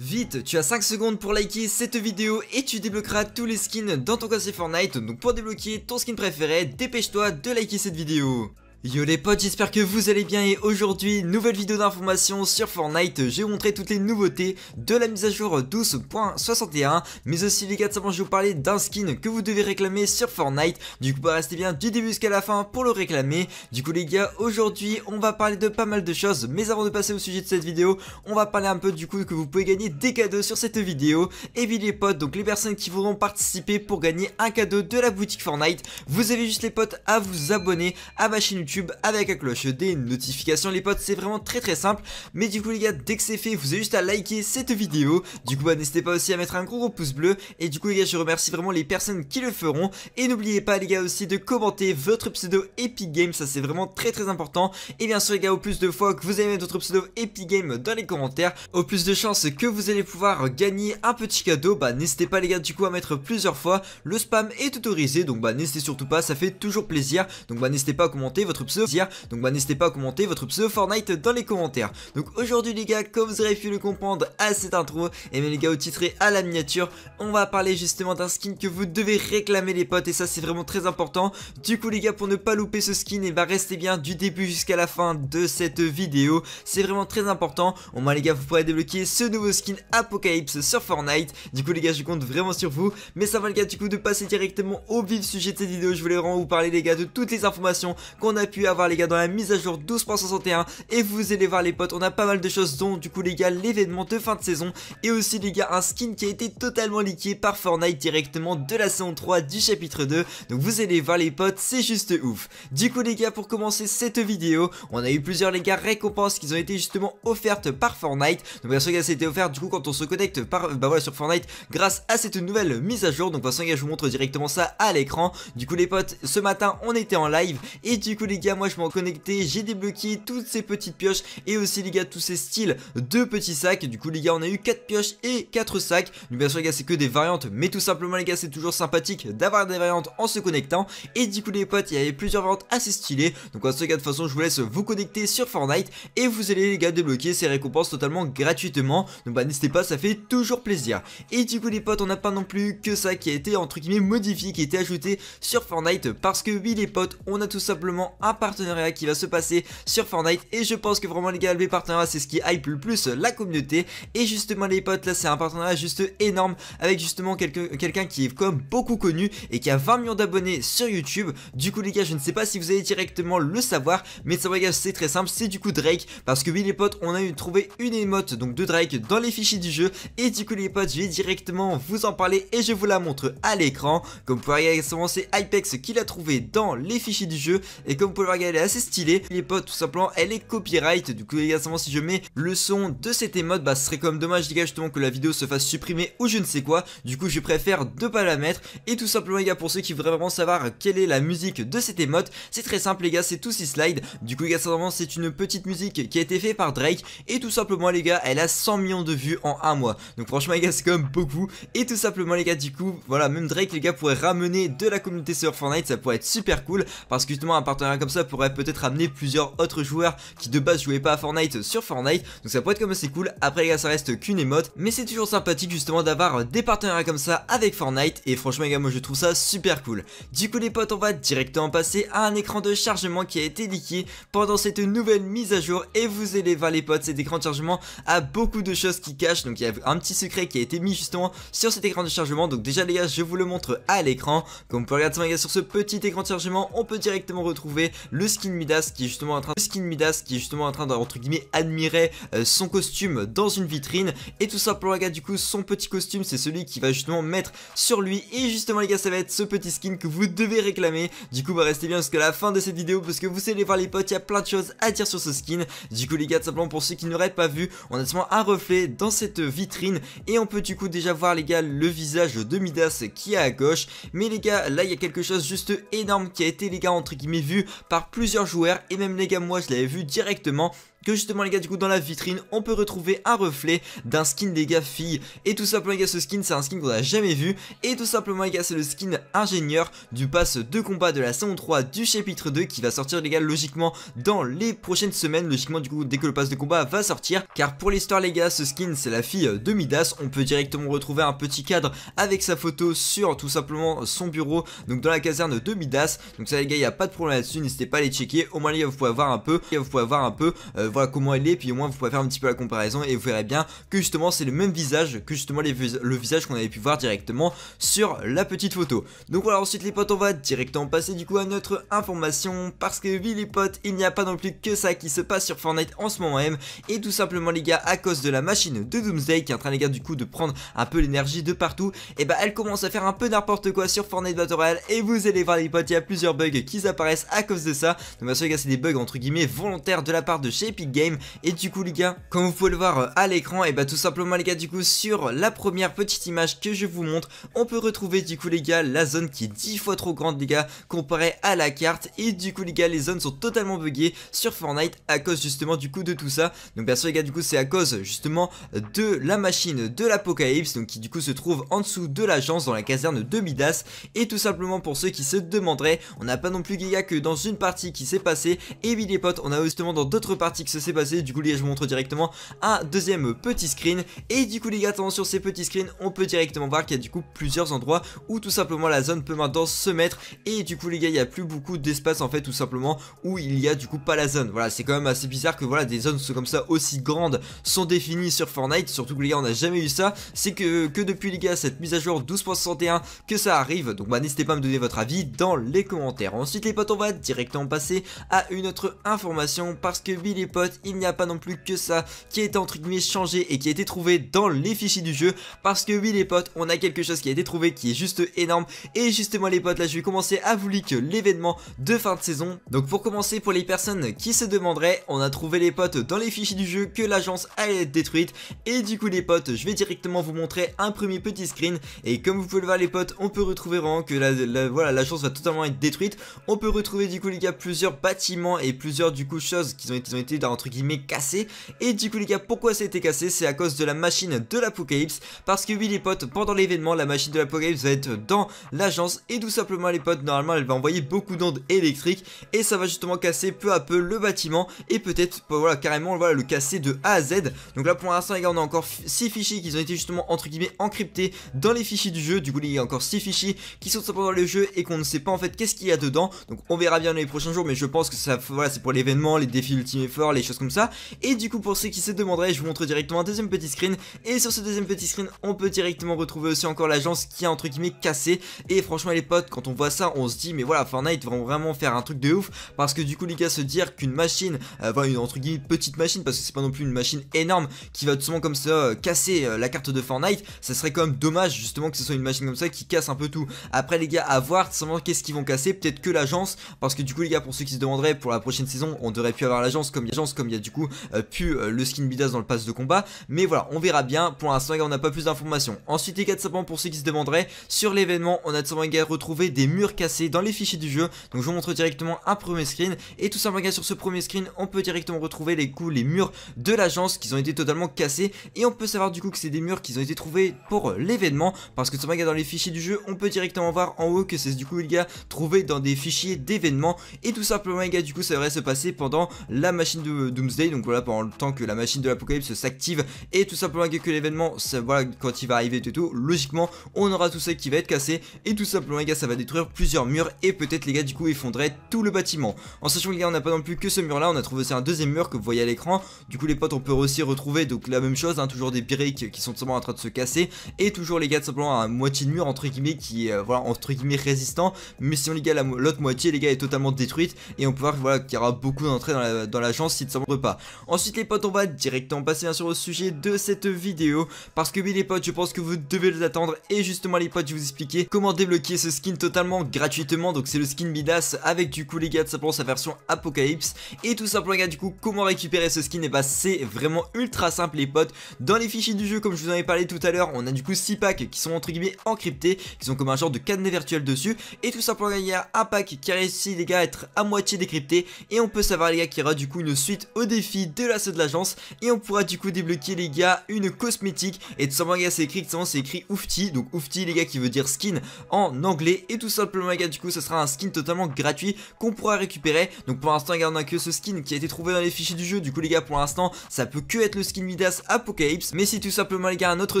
Vite, tu as 5 secondes pour liker cette vidéo et tu débloqueras tous les skins dans ton casier Fortnite. Donc pour débloquer ton skin préféré, dépêche-toi de liker cette vidéo. Yo les potes, j'espère que vous allez bien et aujourd'hui, nouvelle vidéo d'information sur Fortnite, je vais montrer toutes les nouveautés de la mise à jour 12.61, mais aussi les gars, simplement je vais vous parler d'un skin que vous devez réclamer sur Fortnite, du coup bah, restez bien du début jusqu'à la fin pour le réclamer, du coup les gars, aujourd'hui on va parler de pas mal de choses, mais avant de passer au sujet de cette vidéo, on va parler un peu du coup que vous pouvez gagner des cadeaux sur cette vidéo, et puis les potes, donc les personnes qui voudront participer pour gagner un cadeau de la boutique Fortnite, vous avez juste les potes à vous abonner à ma chaîne YouTube avec la cloche des notifications les potes, c'est vraiment très très simple. Mais du coup les gars, dès que c'est fait, vous avez juste à liker cette vidéo. Du coup bah n'hésitez pas aussi à mettre un gros gros pouce bleu. Et du coup les gars, je remercie vraiment les personnes qui le feront. Et n'oubliez pas les gars aussi de commenter votre pseudo Epic Game, ça c'est vraiment très très important. Et bien sûr les gars, au plus de fois que vous allez mettre votre pseudo Epic Game dans les commentaires, au plus de chances que vous allez pouvoir gagner un petit cadeau, bah n'hésitez pas les gars du coup à mettre plusieurs fois. Le spam est autorisé, donc bah n'hésitez surtout pas, ça fait toujours plaisir. Donc bah n'hésitez pas à commenter votre pseudo Donc bah, n'hésitez pas à commenter votre pseudo Fortnite dans les commentaires. Donc aujourd'hui les gars, comme vous aurez pu le comprendre à cette intro, et eh mes les gars au titre et à la miniature, on va parler justement d'un skin que vous devez réclamer les potes et ça c'est vraiment très important. Du coup les gars pour ne pas louper ce skin, et eh bah ben, restez bien du début jusqu'à la fin de cette vidéo. C'est vraiment très important. Au moins les gars vous pourrez débloquer ce nouveau skin Apocalypse sur Fortnite. Du coup les gars je compte vraiment sur vous. Mais ça va les gars du coup de passer directement au vif sujet de cette vidéo. Je voulais vraiment vous parler les gars de toutes les informations qu'on a pu avoir les gars dans la mise à jour 12.61 et vous allez voir les potes on a pas mal de choses dont du coup les gars l'événement de fin de saison et aussi les gars un skin qui a été totalement liqué par Fortnite directement de la saison 3 du chapitre 2 donc vous allez voir les potes c'est juste ouf du coup les gars pour commencer cette vidéo on a eu plusieurs les gars récompenses qui ont été justement offertes par Fortnite donc bien sûr gars ça a été offert du coup quand on se connecte par bah voilà sur Fortnite grâce à cette nouvelle mise à jour donc de toute les je vous montre directement ça à l'écran du coup les potes ce matin on était en live et du coup les les gars moi je m'en connectais J'ai débloqué toutes ces petites pioches Et aussi les gars tous ces styles de petits sacs Du coup les gars on a eu 4 pioches et 4 sacs bien sûr les gars c'est que des variantes Mais tout simplement les gars c'est toujours sympathique d'avoir des variantes en se connectant Et du coup les potes il y avait plusieurs variantes assez stylées Donc en ce cas de toute façon je vous laisse vous connecter sur Fortnite Et vous allez les gars débloquer ces récompenses totalement gratuitement Donc bah n'hésitez pas ça fait toujours plaisir Et du coup les potes on n'a pas non plus que ça qui a été entre guillemets modifié Qui a été ajouté sur Fortnite Parce que oui les potes on a tout simplement partenariat qui va se passer sur Fortnite et je pense que vraiment les gars les partenariat c'est ce qui hype le plus la communauté et justement les potes là c'est un partenariat juste énorme avec justement quelqu'un qui est comme beaucoup connu et qui a 20 millions d'abonnés sur YouTube du coup les gars je ne sais pas si vous allez directement le savoir mais ça va c'est très simple c'est du coup Drake parce que oui les potes on a eu trouvé une émote donc de Drake dans les fichiers du jeu et du coup les potes je vais directement vous en parler et je vous la montre à l'écran comme vous pouvez regarder c'est Hypex qui l'a trouvé dans les fichiers du jeu et comme vous le voir, est assez stylée. Les potes, tout simplement, elle est copyright. Du coup, les gars, si je mets le son de cette émote, bah, ce serait comme dommage, les gars, justement, que la vidéo se fasse supprimer ou je ne sais quoi. Du coup, je préfère de pas la mettre. Et tout simplement, les gars, pour ceux qui voudraient vraiment savoir quelle est la musique de cette émote, c'est très simple, les gars, c'est tout slide slides. Du coup, les gars, c'est une petite musique qui a été faite par Drake. Et tout simplement, les gars, elle a 100 millions de vues en un mois. Donc, franchement, les gars, c'est quand même beaucoup. Et tout simplement, les gars, du coup, voilà, même Drake, les gars, pourrait ramener de la communauté sur Fortnite. Ça pourrait être super cool parce que justement, un partenaire comme ça pourrait peut-être amener plusieurs autres joueurs qui de base jouaient pas à Fortnite sur Fortnite, donc ça pourrait être comme assez cool, après les gars ça reste qu'une émote, mais c'est toujours sympathique justement d'avoir des partenariats comme ça avec Fortnite, et franchement les gars moi je trouve ça super cool. Du coup les potes on va directement passer à un écran de chargement qui a été liqué pendant cette nouvelle mise à jour, et vous allez voir les potes, cet écran de chargement a beaucoup de choses qui cachent, donc il y a un petit secret qui a été mis justement sur cet écran de chargement, donc déjà les gars je vous le montre à l'écran, comme vous pouvez regarder les gars sur ce petit écran de chargement on peut directement retrouver le skin Midas qui est justement en train le skin Midas qui est justement en train de entre guillemets admirer euh, son costume dans une vitrine et tout simplement les gars du coup son petit costume c'est celui qui va justement mettre sur lui et justement les gars ça va être ce petit skin que vous devez réclamer du coup bah restez bien jusqu'à la fin de cette vidéo parce que vous allez voir les potes il y a plein de choses à dire sur ce skin du coup les gars tout simplement pour ceux qui n'auraient pas vu on a seulement un reflet dans cette vitrine et on peut du coup déjà voir les gars le visage de Midas qui est à gauche mais les gars là il y a quelque chose juste énorme qui a été les gars entre guillemets vu par plusieurs joueurs et même les moi je l'avais vu directement justement les gars du coup dans la vitrine on peut retrouver un reflet d'un skin des gars filles et tout simplement les gars ce skin c'est un skin qu'on a jamais vu et tout simplement les gars c'est le skin ingénieur du pass de combat de la saison 3 du chapitre 2 qui va sortir les gars logiquement dans les prochaines semaines logiquement du coup dès que le pass de combat va sortir car pour l'histoire les gars ce skin c'est la fille de Midas on peut directement retrouver un petit cadre avec sa photo sur tout simplement son bureau donc dans la caserne de Midas donc ça les gars il n'y a pas de problème là dessus n'hésitez pas à les checker au moins les gars vous pouvez Voir un peu vous pouvez voir un peu euh, voilà comment elle est, puis au moins vous pouvez faire un petit peu la comparaison et vous verrez bien que justement c'est le même visage que justement le visage qu'on avait pu voir directement sur la petite photo. Donc voilà, ensuite les potes, on va directement passer du coup à notre information parce que oui les potes, il n'y a pas non plus que ça qui se passe sur Fortnite en ce moment même et tout simplement les gars à cause de la machine de Doomsday qui est en train les gars du coup de prendre un peu l'énergie de partout et eh bah ben, elle commence à faire un peu n'importe quoi sur Fortnite Battle Royale et vous allez voir les potes, il y a plusieurs bugs qui apparaissent à cause de ça. Donc bien sûr les c'est des bugs entre guillemets volontaires de la part de chez Game Et du coup les gars, comme vous pouvez le voir euh, à l'écran, et bah tout simplement les gars du coup sur la première petite image que je vous montre, on peut retrouver du coup les gars la zone qui est 10 fois trop grande les gars comparée à la carte. Et du coup les gars les zones sont totalement buggées sur Fortnite à cause justement du coup de tout ça. Donc bien sûr les gars du coup c'est à cause justement de la machine de l'apocalypse donc qui du coup se trouve en dessous de l'agence dans la caserne de Midas. Et tout simplement pour ceux qui se demanderaient, on n'a pas non plus les gars que dans une partie qui s'est passée et oui les potes on a justement dans d'autres parties ça s'est passé. Du coup, les gars, je vous montre directement un deuxième petit screen. Et du coup, les gars, attention, sur ces petits screens, on peut directement voir qu'il y a du coup plusieurs endroits où tout simplement la zone peut maintenant se mettre. Et du coup, les gars, il n'y a plus beaucoup d'espace en fait, tout simplement, où il y a du coup pas la zone. Voilà, c'est quand même assez bizarre que voilà, des zones comme ça aussi grandes sont définies sur Fortnite. Surtout que les gars, on n'a jamais eu ça. C'est que, que depuis, les gars, cette mise à jour 12.61 que ça arrive. Donc, bah, n'hésitez pas à me donner votre avis dans les commentaires. Ensuite, les potes, on va directement passer à une autre information parce que Billy il n'y a pas non plus que ça qui a été entre guillemets changé et qui a été trouvé dans les fichiers du jeu. Parce que oui les potes, on a quelque chose qui a été trouvé qui est juste énorme. Et justement les potes, là je vais commencer à vous que l'événement de fin de saison. Donc pour commencer, pour les personnes qui se demanderaient, on a trouvé les potes dans les fichiers du jeu que l'agence allait être détruite. Et du coup les potes, je vais directement vous montrer un premier petit screen. Et comme vous pouvez le voir les potes, on peut retrouver vraiment que la, la voilà l'agence va totalement être détruite. On peut retrouver du coup les gars plusieurs bâtiments et plusieurs du coup choses qui ont été, ont été entre guillemets cassé. Et du coup les gars, pourquoi ça a été cassé C'est à cause de la machine de l'apocalypse. Parce que oui les potes, pendant l'événement, la machine de l'apocalypse va être dans l'agence. Et tout simplement les potes, normalement elle va envoyer beaucoup d'ondes électriques. Et ça va justement casser peu à peu le bâtiment. Et peut-être, bah, voilà, carrément, voilà, le casser de A à Z. Donc là pour l'instant les gars, on a encore 6 fichiers qui ont été justement entre guillemets encryptés dans les fichiers du jeu. Du coup il y a encore 6 fichiers qui sont simplement dans le jeu et qu'on ne sait pas en fait qu'est-ce qu'il y a dedans. Donc on verra bien dans les prochains jours, mais je pense que ça, voilà, c'est pour l'événement, les défis ultime les choses comme ça. Et du coup, pour ceux qui se demanderaient, je vous montre directement un deuxième petit screen. Et sur ce deuxième petit screen, on peut directement retrouver aussi encore l'agence qui a entre guillemets cassé Et franchement, les potes, quand on voit ça, on se dit, mais voilà, Fortnite vont vraiment faire un truc de ouf. Parce que du coup, les gars, se dire qu'une machine, euh, enfin, une entre guillemets petite machine, parce que c'est pas non plus une machine énorme qui va tout simplement comme ça euh, casser euh, la carte de Fortnite, ça serait quand même dommage justement que ce soit une machine comme ça qui casse un peu tout. Après, les gars, à voir, simplement qu'est-ce qu'ils vont casser, peut-être que l'agence, parce que du coup, les gars, pour ceux qui se demanderaient, pour la prochaine saison, on devrait plus avoir l'agence comme l'agence comme il y a du coup euh, pu euh, le skin Bidas dans le pass de combat. Mais voilà, on verra bien. Pour l'instant, on n'a pas plus d'informations. Ensuite, les de simplement pour ceux qui se demanderaient, sur l'événement, on a tout simplement retrouvé des murs cassés dans les fichiers du jeu. Donc je vous montre directement un premier screen. Et tout simplement, sur ce premier screen, on peut directement retrouver les coups, les murs de l'agence qui ont été totalement cassés. Et on peut savoir du coup que c'est des murs qui ont été trouvés pour euh, l'événement. Parce que tout simplement, dans les fichiers du jeu, on peut directement voir en haut que c'est du coup, les gars, trouvé dans des fichiers d'événements. Et tout simplement, les gars, du coup, ça devrait se passer pendant la machine de euh, Doomsday, donc voilà, pendant le temps que la machine de l'apocalypse s'active et tout simplement que l'événement, voilà, quand il va arriver et tout, logiquement, on aura tout ça qui va être cassé et tout simplement, les gars, ça va détruire plusieurs murs et peut-être, les gars, du coup, effondrer tout le bâtiment. En sachant, les gars, on n'a pas non plus que ce mur-là, on a trouvé aussi un deuxième mur que vous voyez à l'écran. Du coup, les potes, on peut aussi retrouver donc la même chose, hein, toujours des briques qui sont simplement en train de se casser et toujours, les gars, tout simplement, à moitié de mur entre guillemets qui est euh, voilà entre guillemets résistant, mais sinon, les gars, l'autre moitié, les gars, est totalement détruite et on peut voir voilà qu'il y aura beaucoup d'entrées dans l'agence la, ça pas. Ensuite les potes on va directement passer bien hein, sûr au sujet de cette vidéo parce que oui les potes je pense que vous devez les attendre et justement les potes je vous expliquer comment débloquer ce skin totalement gratuitement donc c'est le skin Midas avec du coup les gars de simplement sa version Apocalypse et tout simplement les gars du coup comment récupérer ce skin et eh bah ben, c'est vraiment ultra simple les potes dans les fichiers du jeu comme je vous en ai parlé tout à l'heure on a du coup 6 packs qui sont entre guillemets encryptés qui sont comme un genre de cadenas virtuel dessus et tout simplement il y a un pack qui a réussi les gars à être à moitié décrypté et on peut savoir les gars qu'il y aura du coup une au défi de la de l'agence et on pourra du coup débloquer les gars une cosmétique et tout simplement les gars c'est écrit c'est écrit oufti donc oufti les gars qui veut dire skin en anglais et tout simplement les gars du coup ce sera un skin totalement gratuit qu'on pourra récupérer donc pour l'instant on a que ce skin qui a été trouvé dans les fichiers du jeu du coup les gars pour l'instant ça peut que être le skin Midas Apocalypse mais si tout simplement les gars un autre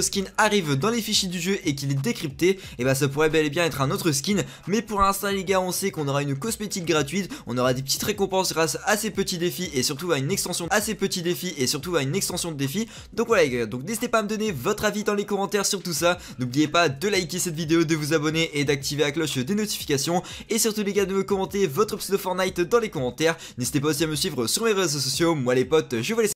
skin arrive dans les fichiers du jeu et qu'il est décrypté et eh bah ben, ça pourrait bel et bien être un autre skin mais pour l'instant les gars on sait qu'on aura une cosmétique gratuite on aura des petites récompenses grâce à ces petits défis et surtout à une extension assez petit défi et surtout à une extension de défi. Donc voilà les gars, donc n'hésitez pas à me donner votre avis dans les commentaires sur tout ça. N'oubliez pas de liker cette vidéo, de vous abonner et d'activer la cloche des notifications. Et surtout les gars de me commenter votre pseudo Fortnite dans les commentaires. N'hésitez pas aussi à me suivre sur mes réseaux sociaux. Moi les potes, je vous laisse.